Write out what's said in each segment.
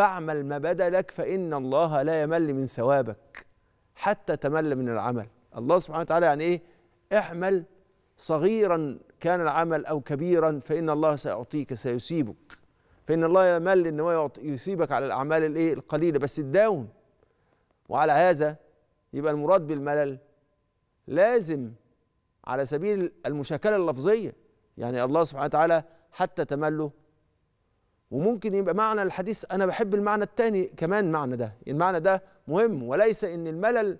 فاعمل ما بدا لك فإن الله لا يمل من ثوابك حتى تمل من العمل الله سبحانه وتعالى يعني إيه اعمل صغيرا كان العمل أو كبيرا فإن الله سيعطيك سيسيبك فإن الله يمل إن هو يسيبك على الأعمال الإيه القليلة بس الداون وعلى هذا يبقى المراد بالملل لازم على سبيل المشاكلة اللفظية يعني الله سبحانه وتعالى حتى تمله وممكن يبقى معنى الحديث انا بحب المعنى الثاني كمان معنى ده المعنى ده مهم وليس ان الملل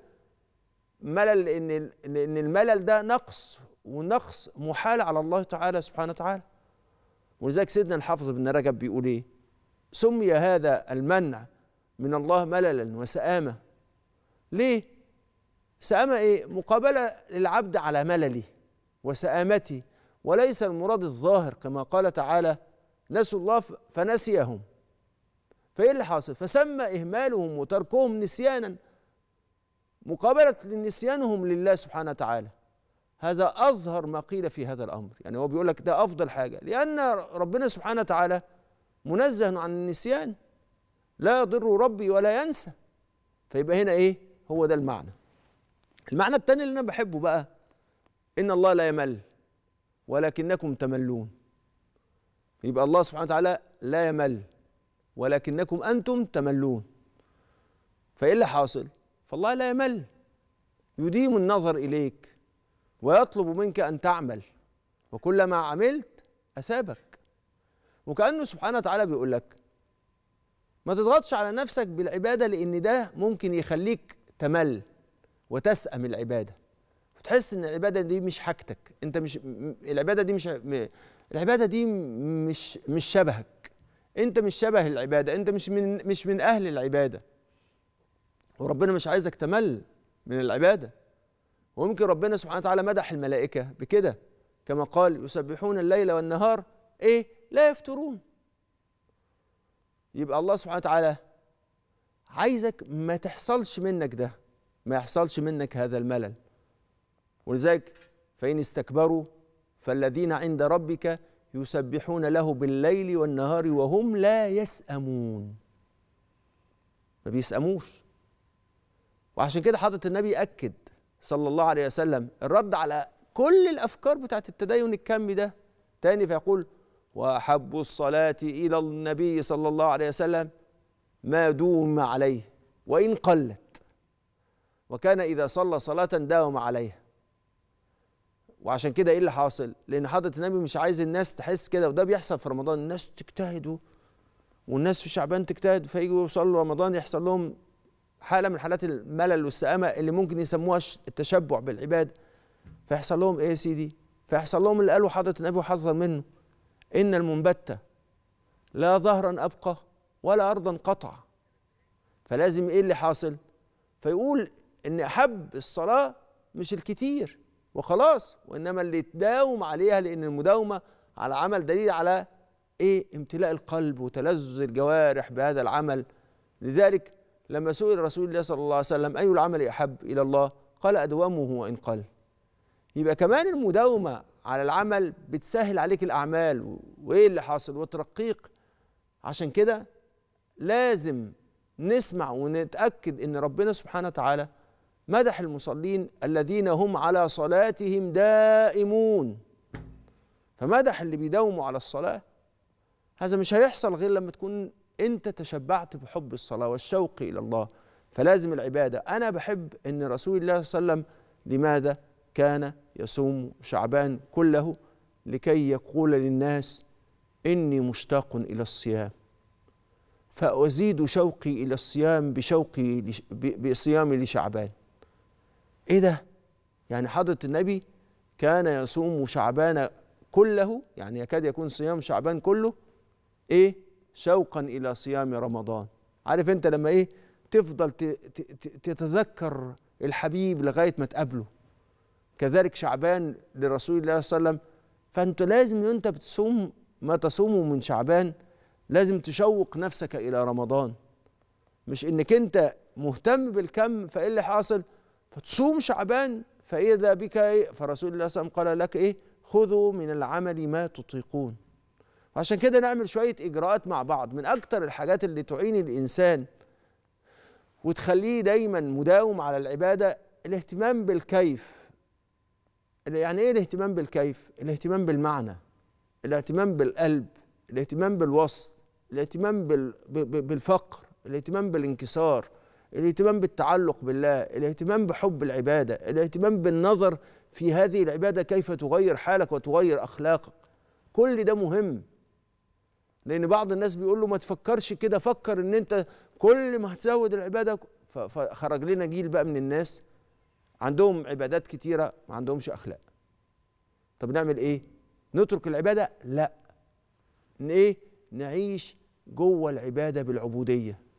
ملل ان ان الملل ده نقص والنقص محال على الله تعالى سبحانه وتعالى ولذلك سيدنا الحافظ ابن رجب بيقول ايه سمي هذا المنع من الله مللا وسآمة ليه سآمة ايه مقابلة للعبد على ملله وسآمته وليس المراد الظاهر كما قال تعالى نسوا الله فنسيهم فايه اللي حاصل فسمى اهمالهم وتركهم نسيانا مقابله لنسيانهم لله سبحانه وتعالى هذا اظهر ما قيل في هذا الامر يعني هو بيقول لك ده افضل حاجه لان ربنا سبحانه وتعالى منزه عن النسيان لا يضر ربي ولا ينسى فيبقى هنا ايه هو ده المعنى المعنى الثاني اللي انا بحبه بقى ان الله لا يمل ولكنكم تملون يبقى الله سبحانه وتعالى لا يمل ولكنكم أنتم تملون فإيه اللي حاصل؟ فالله لا يمل يديم النظر إليك ويطلب منك أن تعمل وكلما عملت أسابك وكأنه سبحانه وتعالى بيقول لك ما تضغطش على نفسك بالعبادة لأن ده ممكن يخليك تمل وتسأم العبادة وتحس إن العبادة دي مش حاجتك أنت مش العبادة دي مش العباده دي مش مش شبهك انت مش شبه العباده انت مش من مش من اهل العباده وربنا مش عايزك تمل من العباده وممكن ربنا سبحانه وتعالى مدح الملائكه بكده كما قال يسبحون الليل والنهار ايه لا يفترون يبقى الله سبحانه وتعالى عايزك ما تحصلش منك ده ما يحصلش منك هذا الملل ولذلك فإن استكبروا فالذين عند ربك يسبحون له بالليل والنهار وهم لا يسأمون ما بيسأموش وعشان كده حضرة النبي أكد صلى الله عليه وسلم الرد على كل الأفكار بتاعت التدين الكمي ده تاني فيقول وأحب الصلاة إلى النبي صلى الله عليه وسلم ما دوم عليه وإن قلت وكان إذا صلى صلاة داوم عليها وعشان كده ايه اللي حاصل لان حضره النبي مش عايز الناس تحس كده وده بيحصل في رمضان الناس تجتهد والناس في شعبان تجتهد فيجوا يوصلوا رمضان يحصل لهم حاله من حالات الملل والسامه اللي ممكن يسموها التشبع بالعباده فيحصل لهم ايه يا سيدي فيحصل لهم اللي قالوا حضره النبي وحذر منه ان المنبته لا ظهرا ابقى ولا ارضا قطع فلازم ايه اللي حاصل فيقول ان احب الصلاه مش الكتير وخلاص وانما اللي تداوم عليها لان المداومه على عمل دليل على ايه امتلاء القلب وتلذذ الجوارح بهذا العمل لذلك لما سئل رسول الله صلى الله عليه وسلم اي العمل احب الى الله قال ادومه وان قل يبقى كمان المداومه على العمل بتسهل عليك الاعمال وايه اللي حاصل وترقيق عشان كده لازم نسمع ونتاكد ان ربنا سبحانه وتعالى مدح المصلين الذين هم على صلاتهم دائمون فمدح اللي بيداوموا على الصلاة هذا مش هيحصل غير لما تكون أنت تشبعت بحب الصلاة والشوق إلى الله فلازم العبادة أنا بحب أن رسول الله صلى الله عليه وسلم لماذا كان يصوم شعبان كله لكي يقول للناس إني مشتاق إلى الصيام فأزيد شوقي إلى الصيام بشوقي بصيامي لشعبان ايه ده يعني حضره النبي كان يصوم شعبان كله يعني يكاد يكون صيام شعبان كله ايه شوقا الى صيام رمضان عارف انت لما ايه تفضل تتذكر الحبيب لغايه ما تقابله كذلك شعبان لرسول الله صلى الله عليه وسلم فانت لازم انت بتصوم ما تصومه من شعبان لازم تشوق نفسك الى رمضان مش انك انت مهتم بالكم فايه اللي حاصل فتصوم شعبان فإذا بك إيه فرسول الله صلى الله عليه وسلم قال لك إيه خذوا من العمل ما تطيقون عشان كده نعمل شوية إجراءات مع بعض من أكثر الحاجات اللي تعين الإنسان وتخليه دايما مداوم على العبادة الاهتمام بالكيف يعني إيه الاهتمام بالكيف؟ الاهتمام بالمعنى الاهتمام بالقلب الاهتمام بالوصل الاهتمام بالفقر الاهتمام بالانكسار الاهتمام بالتعلق بالله الاهتمام بحب العباده الاهتمام بالنظر في هذه العباده كيف تغير حالك وتغير اخلاقك كل ده مهم لان بعض الناس بيقول له ما تفكرش كده فكر ان انت كل ما هتزود العباده فخرج لنا جيل بقى من الناس عندهم عبادات كتيره ما عندهمش اخلاق طب نعمل ايه نترك العباده لا ان ايه نعيش جوه العباده بالعبوديه